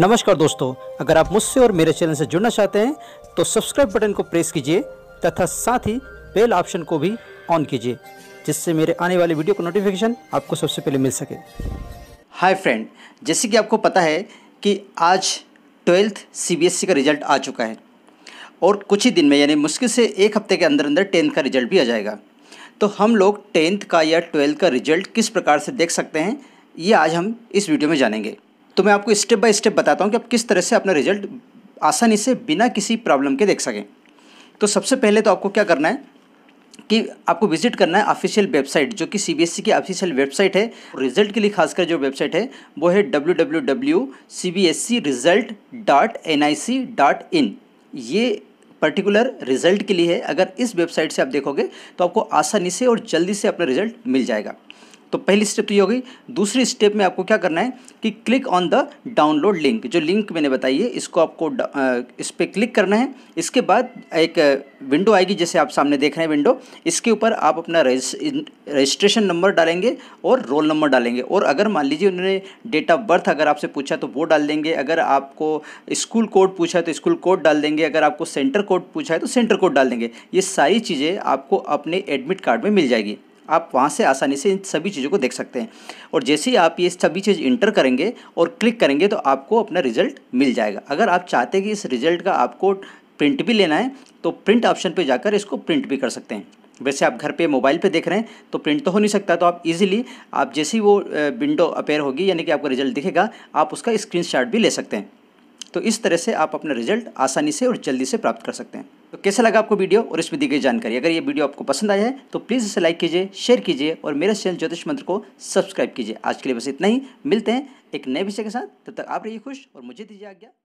नमस्कार दोस्तों अगर आप मुझसे और मेरे चैनल से जुड़ना चाहते हैं तो सब्सक्राइब बटन को प्रेस कीजिए तथा साथ ही बेल ऑप्शन को भी ऑन कीजिए जिससे मेरे आने वाले वीडियो का नोटिफिकेशन आपको सबसे पहले मिल सके हाय फ्रेंड जैसे कि आपको पता है कि आज ट्वेल्थ सीबीएसई e का रिजल्ट आ चुका है और कुछ ही दिन में यानी मुश्किल से एक हफ्ते के अंदर अंदर टेंथ का रिजल्ट भी आ जाएगा तो हम लोग टेंथ का या ट्वेल्थ का रिजल्ट किस प्रकार से देख सकते हैं ये आज हम इस वीडियो में जानेंगे तो मैं आपको स्टेप बाय स्टेप बताता हूँ कि आप किस तरह से अपना रिजल्ट आसानी से बिना किसी प्रॉब्लम के देख सकें तो सबसे पहले तो आपको क्या करना है कि आपको विजिट करना है ऑफिशियल वेबसाइट जो कि सीबीएसई e की ऑफिशियल वेबसाइट है रिजल्ट के लिए खासकर जो वेबसाइट है वो है W W W C B S C result dot N I C dot in ये पर्टिकुलर रिजल्ट के लिए है अगर इस वेबसाइट से आप देखोगे तो आपको आसानी से और जल्दी से अपना रिजल्ट मिल जाएगा तो पहली स्टेप तो ये हो गई दूसरी स्टेप में आपको क्या करना है कि click on the download link जो लिंक मैंने बताई है इसको आपको इस पर क्लिक करना है इसके बाद एक विंडो आएगी जैसे आप सामने देख रहे हैं विंडो इसके ऊपर आप अपना रजिस्ट्रेशन नंबर डालेंगे और रोल नंबर डालेंगे और अगर मान लीजिए उन्होंने डेट ऑफ बर्थ अगर आपसे पूछा तो वो डाल देंगे अगर आपको स्कूल कोड पूछा है तो स्कूल कोड डाल देंगे अगर आपको सेंटर कोड पूछा है तो सेंटर कोड डाल देंगे ये सारी चीज़ें आपको अपने एडमिट कार्ड में मिल जाएगी आप वहाँ से आसानी से इन सभी चीज़ों को देख सकते हैं और जैसे ही आप ये सभी चीज़ इंटर करेंगे और क्लिक करेंगे तो आपको अपना रिजल्ट मिल जाएगा अगर आप चाहते हैं कि इस रिजल्ट का आपको प्रिंट भी लेना है तो प्रिंट ऑप्शन पे जाकर इसको प्रिंट भी कर सकते हैं वैसे आप घर पे मोबाइल पे देख रहे हैं तो प्रिंट तो हो नहीं सकता तो आप इजीली आप जैसे ही वो विंडो अपेयर होगी यानी कि आपका रिजल्ट दिखेगा आप उसका स्क्रीनशॉट भी ले सकते हैं तो इस तरह से आप अपना रिजल्ट आसानी से और जल्दी से प्राप्त कर सकते हैं तो कैसे लगा आपको वीडियो और इसमें दी गई जानकारी अगर ये वीडियो आपको पसंद आया है तो प्लीज़ इसे लाइक कीजिए शेयर कीजिए और मेरे चैनल ज्योतिष मंत्र को सब्सक्राइब कीजिए आज के लिए बस इतना ही मिलते हैं एक नए विषय के साथ तब तक आप रहिए खुश और मुझे दीजिए आज्ञा